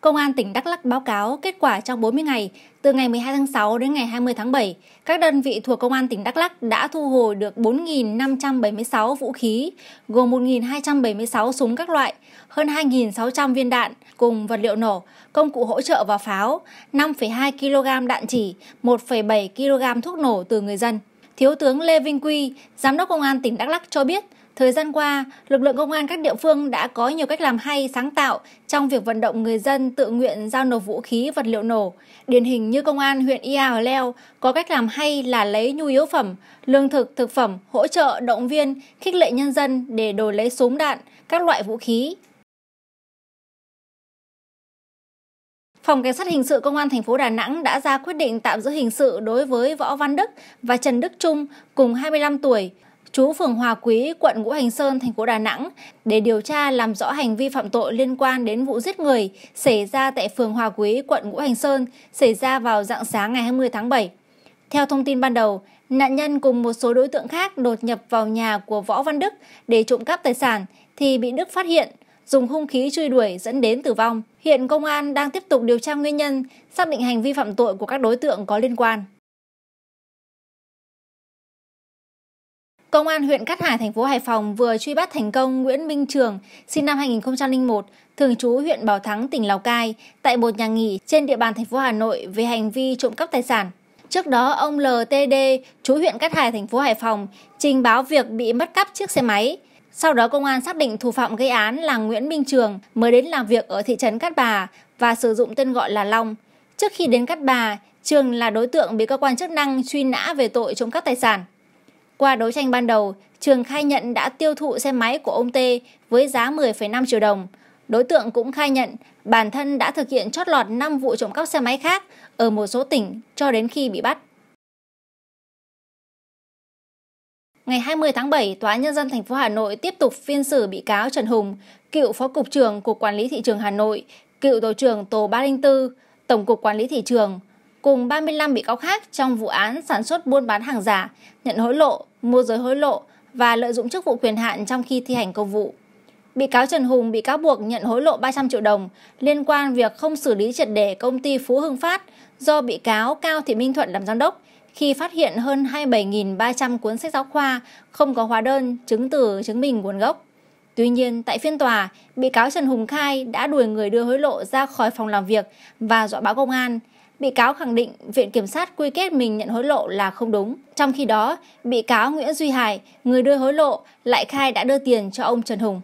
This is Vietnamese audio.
Công an tỉnh Đắk Lắk báo cáo kết quả trong 40 ngày, từ ngày 12 tháng 6 đến ngày 20 tháng 7, các đơn vị thuộc Công an tỉnh Đắk Lắk đã thu hồi được 4.576 vũ khí, gồm 1.276 súng các loại, hơn 2.600 viên đạn cùng vật liệu nổ, công cụ hỗ trợ và pháo, 5,2 kg đạn chỉ, 1,7 kg thuốc nổ từ người dân. Thiếu tướng Lê Vinh Quy, Giám đốc Công an tỉnh Đắk Lắk cho biết, Thời gian qua, lực lượng công an các địa phương đã có nhiều cách làm hay, sáng tạo trong việc vận động người dân tự nguyện giao nộp vũ khí, vật liệu nổ. Điển hình như công an huyện Ia Hờ Leo có cách làm hay là lấy nhu yếu phẩm, lương thực, thực phẩm, hỗ trợ, động viên, khích lệ nhân dân để đổi lấy súng đạn, các loại vũ khí, Phòng Cảnh sát hình sự Công an thành phố Đà Nẵng đã ra quyết định tạm giữ hình sự đối với Võ Văn Đức và Trần Đức Trung cùng 25 tuổi, chú phường Hòa Quý, quận Ngũ Hành Sơn, thành phố Đà Nẵng để điều tra làm rõ hành vi phạm tội liên quan đến vụ giết người xảy ra tại phường Hòa Quý, quận Ngũ Hành Sơn, xảy ra vào dạng sáng ngày 20 tháng 7. Theo thông tin ban đầu, nạn nhân cùng một số đối tượng khác đột nhập vào nhà của Võ Văn Đức để trộm cắp tài sản thì bị Đức phát hiện, dùng hung khí truy đuổi dẫn đến tử vong. Hiện công an đang tiếp tục điều tra nguyên nhân, xác định hành vi phạm tội của các đối tượng có liên quan. Công an huyện Cát Hải, thành phố Hải Phòng vừa truy bắt thành công Nguyễn Minh Trường, sinh năm 2001, thường trú huyện Bảo Thắng, tỉnh Lào Cai, tại một nhà nghỉ trên địa bàn thành phố Hà Nội về hành vi trộm cắp tài sản. Trước đó, ông LTD, chú huyện Cát Hải, thành phố Hải Phòng, trình báo việc bị mất cắp chiếc xe máy. Sau đó, công an xác định thủ phạm gây án là Nguyễn Minh Trường mới đến làm việc ở thị trấn Cát Bà và sử dụng tên gọi là Long. Trước khi đến Cát Bà, Trường là đối tượng bị cơ quan chức năng truy nã về tội trộm cắp tài sản. Qua đấu tranh ban đầu, Trường khai nhận đã tiêu thụ xe máy của ông Tê với giá 10,5 triệu đồng. Đối tượng cũng khai nhận bản thân đã thực hiện chót lọt 5 vụ trộm cắp xe máy khác ở một số tỉnh cho đến khi bị bắt. Ngày 20 tháng 7, Tòa Nhân dân thành phố Hà Nội tiếp tục phiên xử bị cáo Trần Hùng, cựu Phó Cục trưởng Cục Quản lý Thị trường Hà Nội, cựu Tổ trưởng Tổ 304, Tổng cục Quản lý Thị trường, cùng 35 bị cáo khác trong vụ án sản xuất buôn bán hàng giả, nhận hối lộ, mua giới hối lộ và lợi dụng chức vụ quyền hạn trong khi thi hành công vụ. Bị cáo Trần Hùng bị cáo buộc nhận hối lộ 300 triệu đồng liên quan việc không xử lý triệt để công ty Phú Hưng Phát do bị cáo Cao Thị Minh Thuận làm giám đốc khi phát hiện hơn 27.300 cuốn sách giáo khoa không có hóa đơn, chứng từ chứng minh nguồn gốc. Tuy nhiên, tại phiên tòa, bị cáo Trần Hùng khai đã đuổi người đưa hối lộ ra khỏi phòng làm việc và dọa báo công an, Bị cáo khẳng định Viện Kiểm sát quy kết mình nhận hối lộ là không đúng. Trong khi đó, bị cáo Nguyễn Duy Hải, người đưa hối lộ, lại khai đã đưa tiền cho ông Trần Hùng.